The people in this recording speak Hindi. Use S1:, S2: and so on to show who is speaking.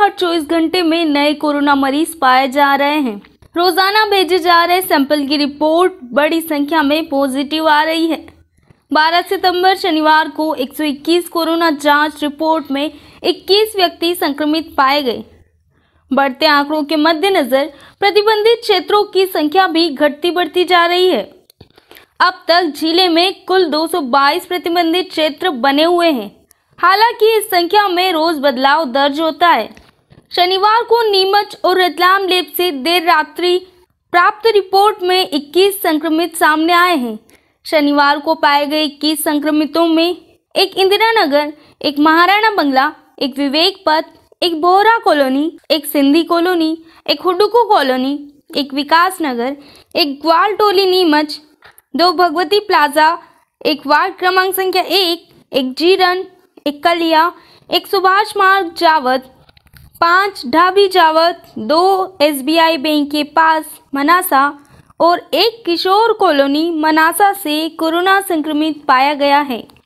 S1: हर चौबीस घंटे में नए कोरोना मरीज पाए जा रहे हैं रोजाना भेजे जा रहे सैंपल की रिपोर्ट बड़ी संख्या में पॉजिटिव आ रही है 12 सितंबर शनिवार को 121 कोरोना जांच रिपोर्ट में 21 व्यक्ति संक्रमित पाए गए बढ़ते आंकड़ों के मद्देनजर प्रतिबंधित क्षेत्रों की संख्या भी घटती बढ़ती जा रही है अब तक जिले में कुल 222 प्रतिबंधित क्षेत्र बने हुए हैं हालांकि इस संख्या में रोज बदलाव दर्ज होता है शनिवार को नीमच और रतलाम लेप से देर रात्रि प्राप्त रिपोर्ट में 21 संक्रमित सामने आए हैं शनिवार को पाए गए 21 संक्रमितों में एक इंदिरा नगर एक महाराणा बंगला एक विवेक पथ एक बोहरा कॉलोनी एक सिंधी कॉलोनी एक हुडुको कॉलोनी एक विकास नगर एक ग्वाल टोली नीमच दो भगवती प्लाजा एक वार्ड क्रमांक संख्या एक एक जीरन एक कलिया एक सुभाष मार्ग जावत पाँच ढाबी जावत दो एसबीआई बैंक के पास मनासा और एक किशोर कॉलोनी मनासा से कोरोना संक्रमित पाया गया है